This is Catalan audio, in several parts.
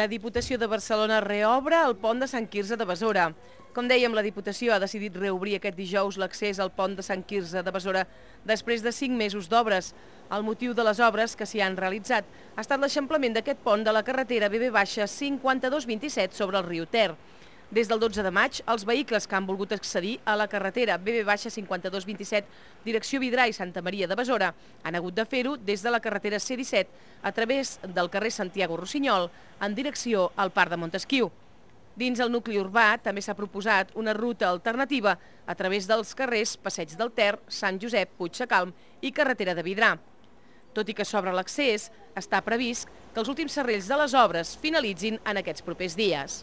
La Diputació de Barcelona reobre el pont de Sant Quirze de Besora. Com dèiem, la Diputació ha decidit reobrir aquest dijous l'accés al pont de Sant Quirze de Besora després de cinc mesos d'obres. El motiu de les obres que s'hi han realitzat ha estat l'eixamplament d'aquest pont de la carretera BB-5227 sobre el riu Ter. Des del 12 de maig, els vehicles que han volgut accedir a la carretera BB-5227 direcció Vidrà i Santa Maria de Besora han hagut de fer-ho des de la carretera C-17 a través del carrer Santiago Rossinyol en direcció al Parc de Montesquieu. Dins el nucli urbà també s'ha proposat una ruta alternativa a través dels carrers Passeig del Ter, Sant Josep, Puigsecalm i carretera de Vidrà. Tot i que s'obre l'accés, està previst que els últims serrells de les obres finalitzin en aquests propers dies.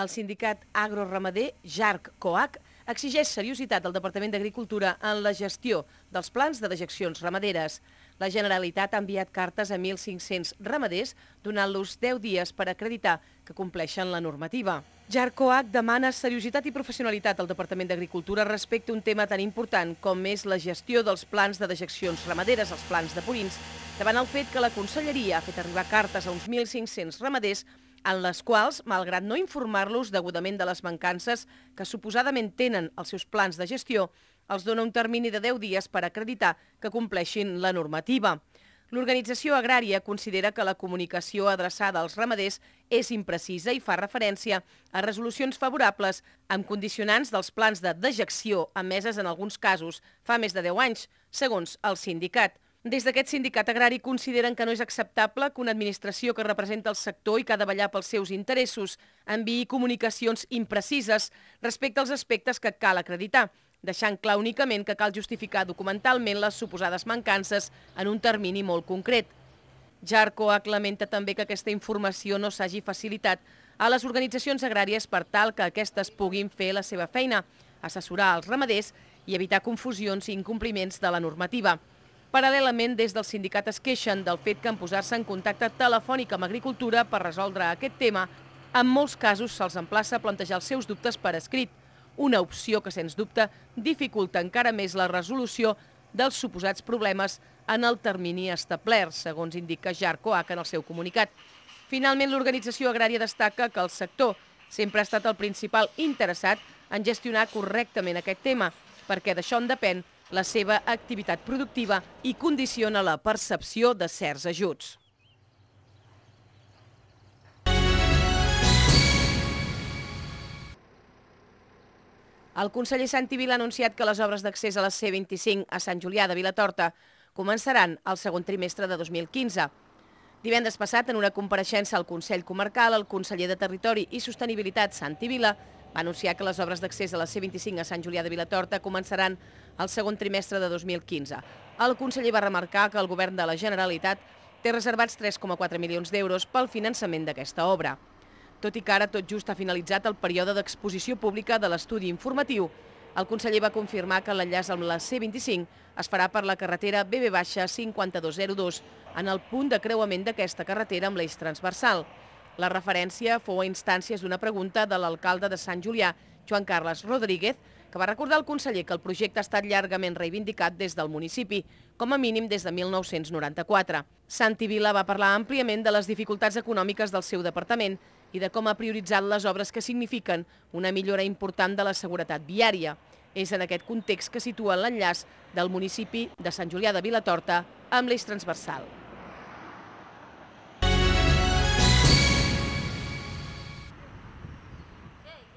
El sindicat agroramader JARC COAC exigeix seriositat al Departament d'Agricultura en la gestió dels plans de dejeccions ramaderes. La Generalitat ha enviat cartes a 1.500 ramaders donant-los 10 dies per acreditar que compleixen la normativa. Jarcoac demana seriositat i professionalitat al Departament d'Agricultura respecte a un tema tan important com és la gestió dels plans de dejeccions ramaderes, els plans de purins, davant el fet que la Conselleria ha fet arribar cartes a uns 1.500 ramaders en les quals, malgrat no informar-los degudament de les mancances que suposadament tenen els seus plans de gestió, els dona un termini de 10 dies per acreditar que compleixin la normativa. L'organització agrària considera que la comunicació adreçada als ramaders és imprecisa i fa referència a resolucions favorables amb condicionants dels plans de dejecció emeses en alguns casos fa més de 10 anys, segons el sindicat. Des d'aquest sindicat agrari consideren que no és acceptable que una administració que representa el sector i que ha de ballar pels seus interessos enviï comunicacions imprecises respecte als aspectes que cal acreditar, deixant clar únicament que cal justificar documentalment les suposades mancances en un termini molt concret. Jarco aclamenta també que aquesta informació no s'hagi facilitat a les organitzacions agràries per tal que aquestes puguin fer la seva feina, assessorar els ramaders i evitar confusions i incompliments de la normativa. Paral·lelament, des del sindicat es queixen del fet que en posar-se en contacte telefònic amb Agricultura per resoldre aquest tema, en molts casos se'ls emplaça a plantejar els seus dubtes per escrit, una opció que, sens dubte, dificulta encara més la resolució dels suposats problemes en el termini establert, segons indica Jarco H en el seu comunicat. Finalment, l'organització agrària destaca que el sector sempre ha estat el principal interessat en gestionar correctament aquest tema, perquè d'això en depèn la seva activitat productiva i condiciona la percepció de certs ajuts. El conseller Santi Vila ha anunciat que les obres d'accés a la C-25 a Sant Julià de Vilatorta començaran el segon trimestre de 2015. Divendres passat, en una compareixença al Consell Comarcal, el conseller de Territori i Sostenibilitat, Santi Vila, va anunciar que les obres d'accés a la C-25 a Sant Julià de Vilatorta començaran el segon trimestre de 2015. El conseller va remarcar que el govern de la Generalitat té reservats 3,4 milions d'euros pel finançament d'aquesta obra. Tot i que ara tot just ha finalitzat el període d'exposició pública de l'estudi informatiu, el conseller va confirmar que l'enllaç amb la C-25 es farà per la carretera BB-5202 en el punt de creuament d'aquesta carretera amb l'eix transversal. La referència fou a instàncies d'una pregunta de l'alcalde de Sant Julià, Joan Carles Rodríguez, que va recordar al conseller que el projecte ha estat llargament reivindicat des del municipi, com a mínim des de 1994. Santi Vila va parlar àmpliament de les dificultats econòmiques del seu departament i de com ha prioritzat les obres que signifiquen una millora important de la seguretat viària. És en aquest context que situa l'enllaç del municipi de Sant Julià de Vilatorta amb l'eix transversal.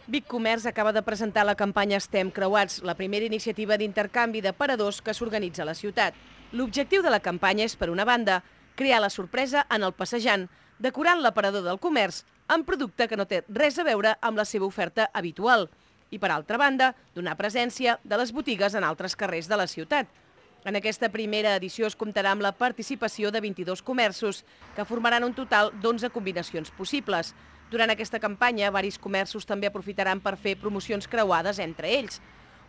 Vic Comerç acaba de presentar la campanya Estem Creuats, la primera iniciativa d'intercanvi de paradors que s'organitza a la ciutat. L'objectiu de la campanya és, per una banda, crear la sorpresa en el passejant, decorant l'aparador del comerç amb producte que no té res a veure amb la seva oferta habitual i, per altra banda, donar presència de les botigues en altres carrers de la ciutat. En aquesta primera edició es comptarà amb la participació de 22 comerços, que formaran un total d'11 combinacions possibles, durant aquesta campanya, varis comerços també aprofitaran per fer promocions creuades entre ells.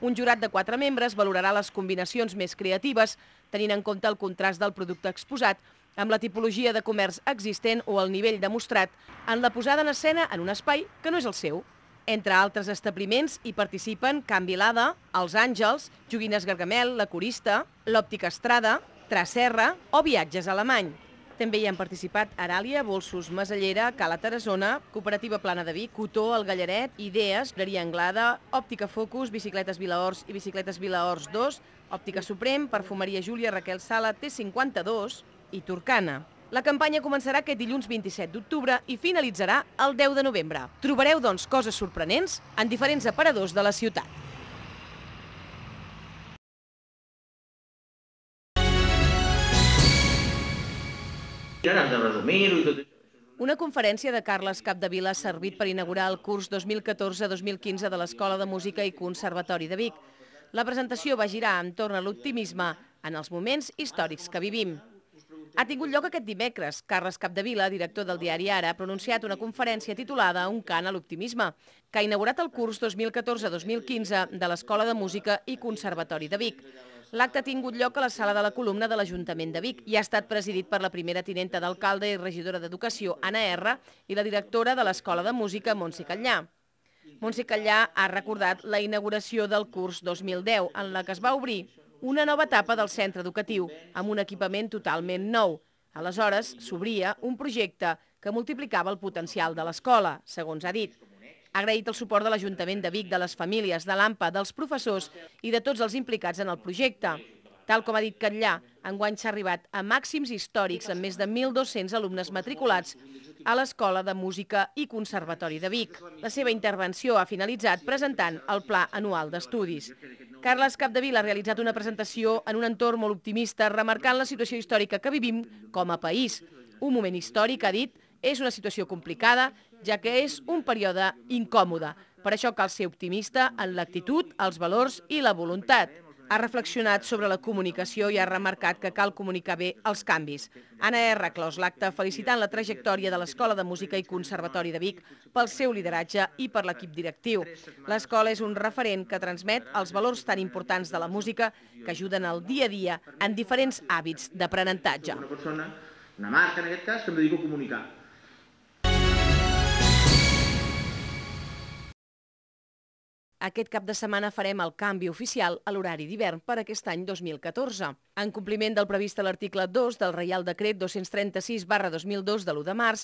Un jurat de quatre membres valorarà les combinacions més creatives, tenint en compte el contrast del producte exposat amb la tipologia de comerç existent o el nivell demostrat en la posada en escena en un espai que no és el seu. Entre altres establiments hi participen Can Vilada, Els Àngels, Joguines Gargamel, La Corista, L'Òptica Estrada, Tracerra o Viatges Alemany. També hi han participat Aràlia, Bolsos, Masallera, Cala Tarazona, Cooperativa Plana de Vic, Cotó, El Gallaret, Idees, Breria Anglada, Òptica Focus, Bicicletes Vilaors i Bicicletes Vilaors 2, Òptica Suprem, Perfumeria Júlia, Raquel Sala, T52 i Turcana. La campanya començarà aquest dilluns 27 d'octubre i finalitzarà el 10 de novembre. Trobareu, doncs, coses sorprenents en diferents aparadors de la ciutat. Hem de resumir-ho i tot això. Una conferència de Carles Capdevila ha servit per inaugurar el curs 2014-2015 de l'Escola de Música i Conservatori de Vic. La presentació va girar entorn a l'optimisme en els moments històrics que vivim. Ha tingut lloc aquest dimecres. Carles Capdevila, director del diari Ara, ha pronunciat una conferència titulada Un cant a l'optimisme, que ha inaugurat el curs 2014-2015 de l'Escola de Música i Conservatori de Vic. L'acte ha tingut lloc a la sala de la columna de l'Ajuntament de Vic i ha estat presidit per la primera tinenta d'alcalde i regidora d'Educació, Anna R, i la directora de l'Escola de Música, Montse Callà. Montse Callà ha recordat la inauguració del curs 2010, en la que es va obrir una nova etapa del centre educatiu, amb un equipament totalment nou. Aleshores, s'obria un projecte que multiplicava el potencial de l'escola, segons ha dit. Ha agraït el suport de l'Ajuntament de Vic, de les famílies, de l'AMPA, dels professors i de tots els implicats en el projecte. Tal com ha dit Catllà, enguany s'ha arribat a màxims històrics amb més de 1.200 alumnes matriculats a l'Escola de Música i Conservatori de Vic. La seva intervenció ha finalitzat presentant el Pla Anual d'Estudis. Carles Capdevila ha realitzat una presentació en un entorn molt optimista, remarcant la situació històrica que vivim com a país. Un moment històric, ha dit, és una situació complicada ja que és un període incòmode. Per això cal ser optimista en l'actitud, els valors i la voluntat. Ha reflexionat sobre la comunicació i ha remarcat que cal comunicar bé els canvis. Anna R. clos l'acte felicitant la trajectòria de l'Escola de Música i Conservatori de Vic pel seu lideratge i per l'equip directiu. L'escola és un referent que transmet els valors tan importants de la música que ajuden al dia a dia en diferents hàbits d'aprenentatge. Una persona, una marca en aquest cas, que em dedico a comunicar Aquest cap de setmana farem el canvi oficial a l'horari d'hivern per aquest any 2014. En compliment del previst a l'article 2 del Reial Decret 236 barra 2002 de l'1 de març,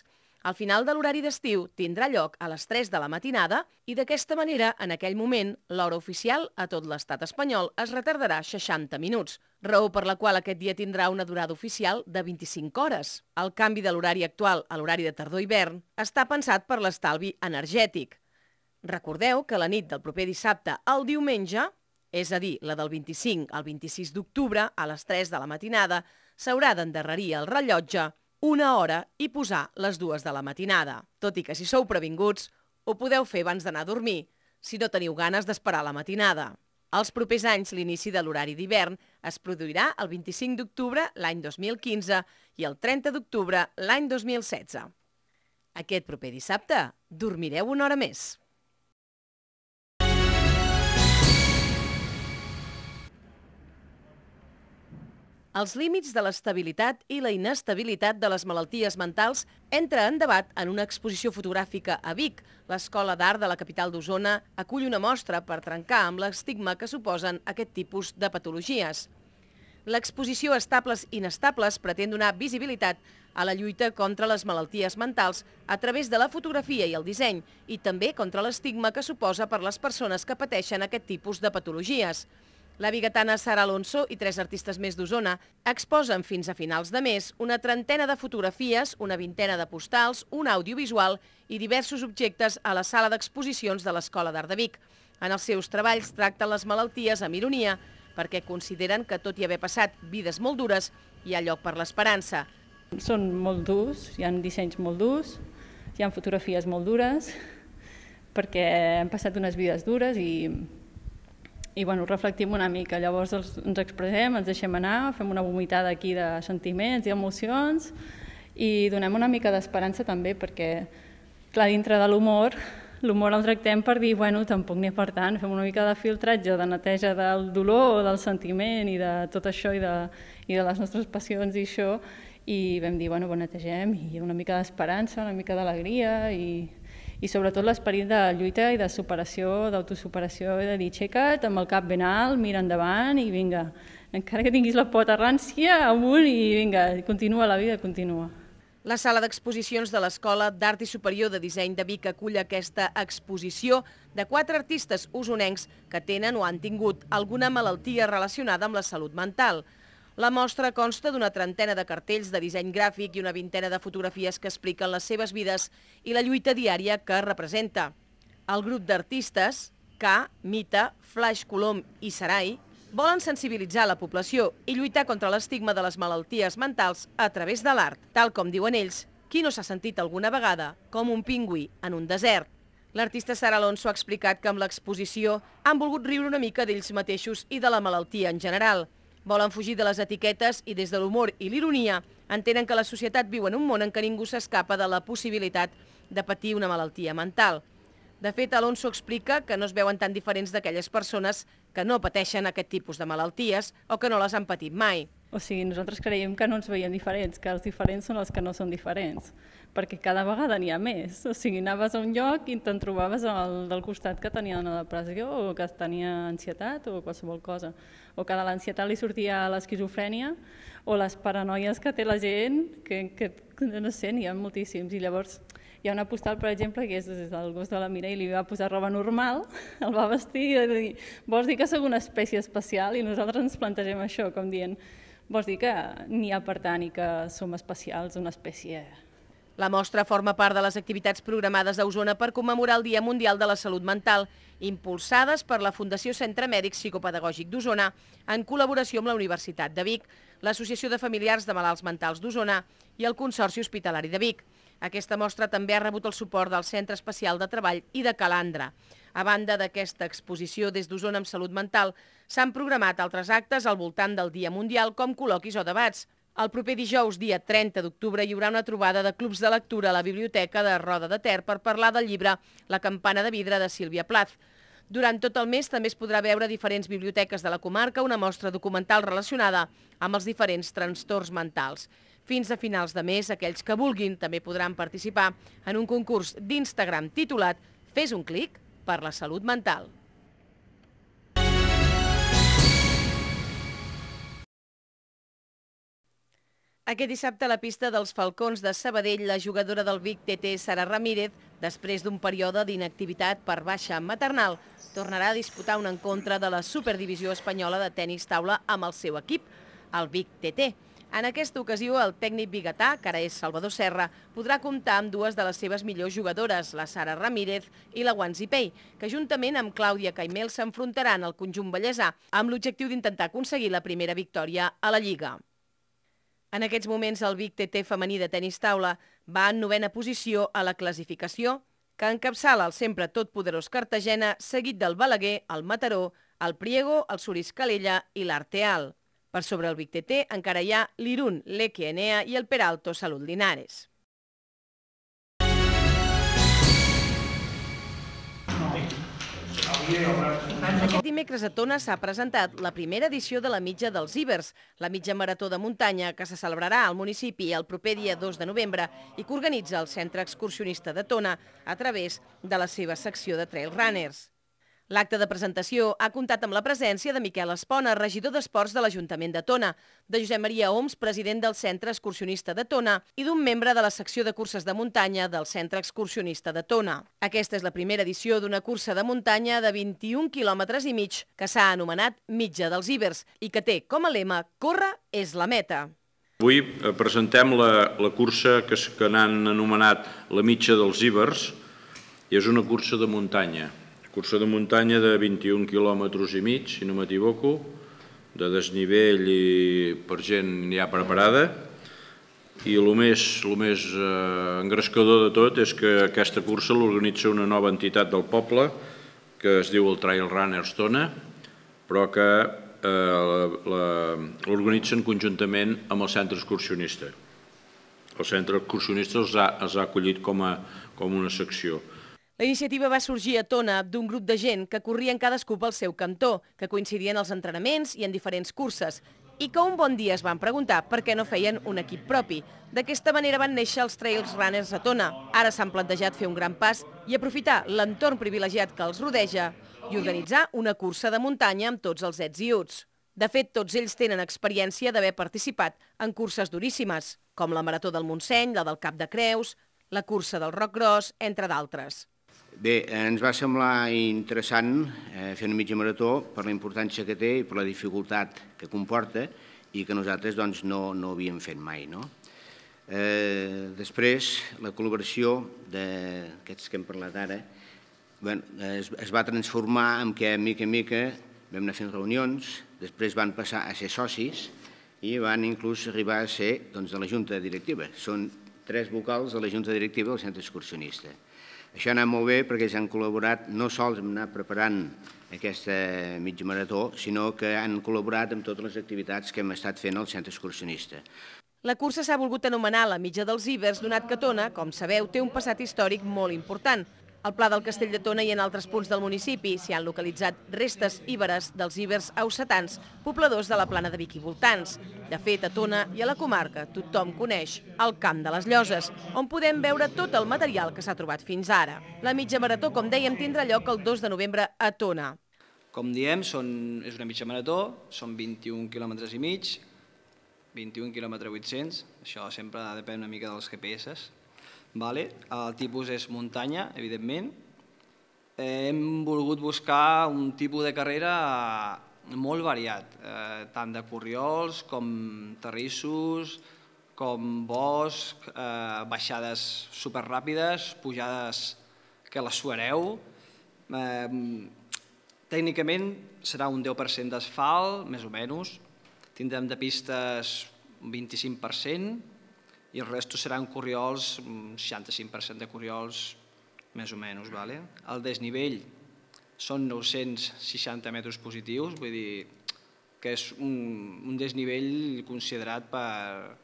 al final de l'horari d'estiu tindrà lloc a les 3 de la matinada i d'aquesta manera, en aquell moment, l'hora oficial a tot l'estat espanyol es retardarà 60 minuts, raó per la qual aquest dia tindrà una durada oficial de 25 hores. El canvi de l'horari actual a l'horari de tardor-hivern està pensat per l'estalvi energètic. Recordeu que la nit del proper dissabte al diumenge, és a dir, la del 25 al 26 d'octubre a les 3 de la matinada, s'haurà d'endarrerir el rellotge una hora i posar les dues de la matinada. Tot i que si sou previnguts, ho podeu fer abans d'anar a dormir, si no teniu ganes d'esperar la matinada. Els propers anys l'inici de l'horari d'hivern es produirà el 25 d'octubre l'any 2015 i el 30 d'octubre l'any 2016. Aquest proper dissabte dormireu una hora més. els límits de l'estabilitat i la inestabilitat de les malalties mentals entra en debat en una exposició fotogràfica a Vic. L'Escola d'Art de la capital d'Osona acull una mostra per trencar amb l'estigma que suposen aquest tipus de patologies. L'exposició Estables Inestables pretén donar visibilitat a la lluita contra les malalties mentals a través de la fotografia i el disseny i també contra l'estigma que suposa per les persones que pateixen aquest tipus de patologies. La biguetana Sara Alonso i tres artistes més d'Osona exposen fins a finals de mes una trentena de fotografies, una vintena de postals, un audiovisual i diversos objectes a la sala d'exposicions de l'Escola d'Art de Vic. En els seus treballs tracten les malalties amb ironia perquè consideren que tot i haver passat vides molt dures, hi ha lloc per l'esperança. Són molt durs, hi ha dissenys molt durs, hi ha fotografies molt dures, perquè han passat unes vides dures i i bueno, reflectim una mica. Llavors els, ens expressem, ens deixem anar, fem una vomitada aquí de sentiments i emocions i donem una mica d'esperança també perquè, clar, dintre de l'humor, l'humor el tractem per dir, bueno, tampoc n'hi per tant, fem una mica de filtratge, de neteja del dolor o del sentiment i de tot això i de, i de les nostres passions i això, i vam dir, bueno, bon netegem i una mica d'esperança, una mica d'alegria i i sobretot l'esperit de lluita i de superació, d'autosuperació, de dir, aixeca't amb el cap ben alt, mira endavant i vinga, encara que tinguis la pota rància, amunt i vinga, continua la vida, continua. La sala d'exposicions de l'Escola d'Art i Superior de Disseny de Vic acull aquesta exposició de quatre artistes usonencs que tenen o han tingut alguna malaltia relacionada amb la salut mental. La mostra consta d'una trentena de cartells de disseny gràfic i una vintena de fotografies que expliquen les seves vides i la lluita diària que representa. El grup d'artistes, K, Mita, Flash Colom i Sarai, volen sensibilitzar la població i lluitar contra l'estigma de les malalties mentals a través de l'art. Tal com diuen ells, qui no s'ha sentit alguna vegada com un pingüí en un desert? L'artista Sara Alonso ha explicat que amb l'exposició han volgut riure una mica d'ells mateixos i de la malaltia en general, Volen fugir de les etiquetes i des de l'humor i l'ironia entenen que la societat viu en un món en què ningú s'escapa de la possibilitat de patir una malaltia mental. De fet, Alonso explica que no es veuen tan diferents d'aquelles persones que no pateixen aquest tipus de malalties o que no les han patit mai. O sigui, nosaltres creiem que no ens veiem diferents, que els diferents són els que no són diferents perquè cada vegada n'hi ha més. O sigui, anaves a un lloc i te'n trobaves el del costat que tenia una depressió o que tenia ansietat o qualsevol cosa. O que de l'ansietat li sortia l'esquizofrènia o les paranoies que té la gent, que, que no sé, n'hi ha moltíssims. I llavors hi ha una postal, per exemple, que és del gos de la Mira i li va posar roba normal, el va vestir i va dir, vols dir que sóc una espècie especial? I nosaltres ens plantegem això, com dient, vols dir que n'hi ha per tant i que som especials, una espècie la mostra forma part de les activitats programades a Osona per commemorar el Dia Mundial de la Salut Mental, impulsades per la Fundació Centre Mèdic Psicopedagògic d'Osona en col·laboració amb la Universitat de Vic, l'Associació de Familiars de Malalts Mentals d'Osona i el Consorci Hospitalari de Vic. Aquesta mostra també ha rebut el suport del Centre Especial de Treball i de Calandra. A banda d'aquesta exposició des d'Osona amb Salut Mental, s'han programat altres actes al voltant del Dia Mundial com col·loquis o debats. El proper dijous, dia 30 d'octubre, hi haurà una trobada de clubs de lectura a la Biblioteca de Roda de Ter per parlar del llibre La campana de vidre de Sílvia Plath. Durant tot el mes també es podrà veure diferents biblioteques de la comarca una mostra documental relacionada amb els diferents trastorns mentals. Fins a finals de mes, aquells que vulguin també podran participar en un concurs d'Instagram titulat Fes un clic per la salut mental. Aquest dissabte a la pista dels Falcons de Sabadell, la jugadora del Vic TT Sara Ramírez, després d'un període d'inactivitat per baixa maternal, tornarà a disputar un encontre de la Superdivisió Espanyola de tennis taula amb el seu equip, el Vic TT. En aquesta ocasió, el tècnic bigatà, que ara és Salvador Serra, podrà comptar amb dues de les seves millors jugadores, la Sara Ramírez i la Guanzi Pei, que juntament amb Clàudia Caimel s'enfrontaran al conjunt bellesà amb l'objectiu d'intentar aconseguir la primera victòria a la Lliga. En aquests moments el Vic TT femení de tenis taula va en novena posició a la classificació, que encapçala el sempre totpoderós Cartagena, seguit del Balaguer, el Mataró, el Priego, el Suris Calella i l'Arteal. Per sobre el Vic TT encara hi ha l'Irun, l'Equienea i el Peralto Salut Linares. Aquest dimecres a Tona s'ha presentat la primera edició de la mitja dels Ibers, la mitja marató de muntanya que se celebrarà al municipi el proper dia 2 de novembre i que organitza el Centre Excursionista de Tona a través de la seva secció de Trail Runners. L'acte de presentació ha comptat amb la presència de Miquel Espona, regidor d'Esports de l'Ajuntament de Tona, de Josep Maria Oms, president del Centre Excursionista de Tona i d'un membre de la secció de curses de muntanya del Centre Excursionista de Tona. Aquesta és la primera edició d'una cursa de muntanya de 21 quilòmetres i mig que s'ha anomenat Mitja dels Ibers i que té com a lema Corre és la meta. Avui eh, presentem la, la cursa que, que n'han anomenat la mitja dels Ibers i és una cursa de muntanya Cursó de muntanya de 21 quilòmetres i mig, si no m'equivoco, de desnivell i per gent ja preparada. I el més, el més eh, engrescador de tot és que aquesta cursa l'organitza una nova entitat del poble que es diu el Trail Runners Tona, però que eh, l'organitzen conjuntament amb el centre excursionista. El centre excursionista els ha, els ha acollit com, a, com una secció. La iniciativa va sorgir a tona d'un grup de gent que corrien cadascú pel seu cantó, que coincidien els entrenaments i en diferents curses, i que un bon dia es van preguntar per què no feien un equip propi. D'aquesta manera van néixer els Trails Runners a Tona. Ara s'han plantejat fer un gran pas i aprofitar l'entorn privilegiat que els rodeja i organitzar una cursa de muntanya amb tots els ets i uts. De fet, tots ells tenen experiència d'haver participat en curses duríssimes, com la Marató del Montseny, la del Cap de Creus, la cursa del Roc Gros, entre d'altres. Bé, ens va semblar interessant eh, fer una mitja marató per la importància que té i per la dificultat que comporta i que nosaltres doncs, no, no havíem fet mai. No? Eh, després, la col·laboració d'aquests que hem parlat ara es, es va transformar en què, mica en mica, vam anar fent reunions, després van passar a ser socis i van inclús arribar a ser doncs, de la Junta Directiva. Són tres vocals de la Junta Directiva del Centre Excursionista. Això ha anat molt bé perquè han col·laborat no sols en anar preparant aquesta mitja marató, sinó que han col·laborat amb totes les activitats que hem estat fent al centre excursionista. La cursa s'ha volgut anomenar la mitja dels Ibers, donat que Tona, com sabeu, té un passat històric molt important. Al Pla del Castell de Tona i en altres punts del municipi s'hi han localitzat restes íberes dels íbers aussetans, pobladors de la plana de Vic i voltants. De fet, a Tona i a la comarca tothom coneix el Camp de les Lloses, on podem veure tot el material que s'ha trobat fins ara. La mitja marató, com dèiem, tindrà lloc el 2 de novembre a Tona. Com diem, són, és una mitja marató, són 21 quilòmetres i mig, 21 km 800, això sempre depèn una mica dels GPS, Vale? El tipus és muntanya, evidentment. Hem volgut buscar un tipus de carrera molt variat, eh, tant de corriols com terrissos, com bosc, eh, baixades superràpides, pujades que les suareu. Eh, tècnicament serà un 10% d'asfalt, més o menys. Tindrem de pistes un 25%, i el resto seran corriols, 65% de corriols, més o menys. Vale? El desnivell són 960 metres positius, vull dir que és un, un desnivell considerat per...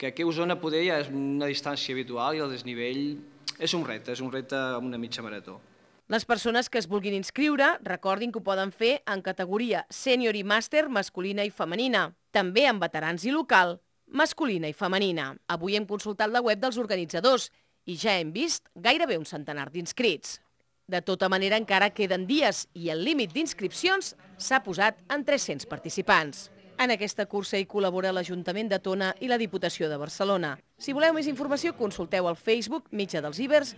que aquí a Osona poder ja és una distància habitual i el desnivell és un repte, és un repte amb una mitja marató. Les persones que es vulguin inscriure recordin que ho poden fer en categoria sènior i màster masculina i femenina, també amb veterans i local masculina i femenina. Avui hem consultat la web dels organitzadors i ja hem vist gairebé un centenar d'inscrits. De tota manera, encara queden dies i el límit d'inscripcions s'ha posat en 300 participants. En aquesta cursa hi col·labora l'Ajuntament de Tona i la Diputació de Barcelona. Si voleu més informació, consulteu al Facebook Mitja dels Ibers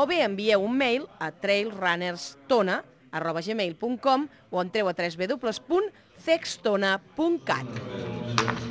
o bé envieu un mail a trailrunnerstona arroba gmail.com o entreu a www.cextona.cat.